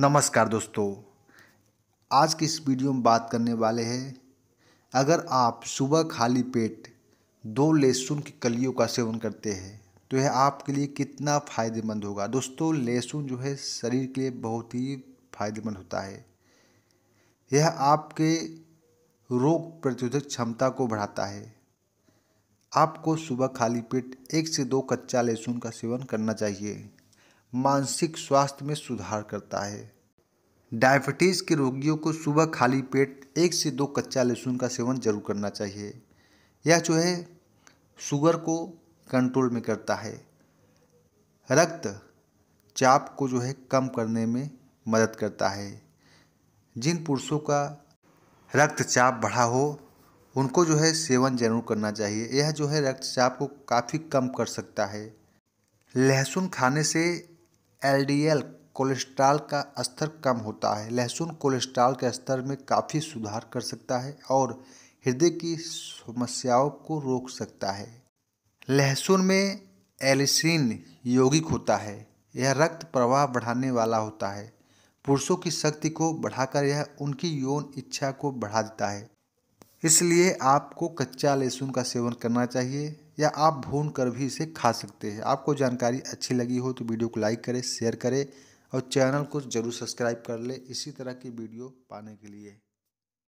नमस्कार दोस्तों आज की इस वीडियो में बात करने वाले हैं अगर आप सुबह खाली पेट दो लहसुन की कलियों का सेवन करते हैं तो यह आपके लिए कितना फ़ायदेमंद होगा दोस्तों लहसुन जो है शरीर के लिए बहुत ही फ़ायदेमंद होता है यह आपके रोग प्रतिरोधक क्षमता को बढ़ाता है आपको सुबह खाली पेट एक से दो कच्चा लहसुन का सेवन करना चाहिए मानसिक स्वास्थ्य में सुधार करता है डायबिटीज़ के रोगियों को सुबह खाली पेट एक से दो कच्चा लहसुन का सेवन जरूर करना चाहिए यह जो है शुगर को कंट्रोल में करता है रक्त चाप को जो है कम करने में मदद करता है जिन पुरुषों का रक्तचाप बढ़ा हो उनको जो है सेवन जरूर करना चाहिए यह जो है रक्तचाप को काफ़ी कम कर सकता है लहसुन खाने से एलडीएल कोलेस्ट्रॉल का स्तर कम होता है लहसुन कोलेस्ट्रॉल के स्तर में काफ़ी सुधार कर सकता है और हृदय की समस्याओं को रोक सकता है लहसुन में एलिसिन यौगिक होता है यह रक्त प्रवाह बढ़ाने वाला होता है पुरुषों की शक्ति को बढ़ाकर यह उनकी यौन इच्छा को बढ़ा देता है इसलिए आपको कच्चा लहसुन का सेवन करना चाहिए या आप भून कर भी इसे खा सकते हैं आपको जानकारी अच्छी लगी हो तो वीडियो को लाइक करें शेयर करें और चैनल को ज़रूर सब्सक्राइब कर ले इसी तरह की वीडियो पाने के लिए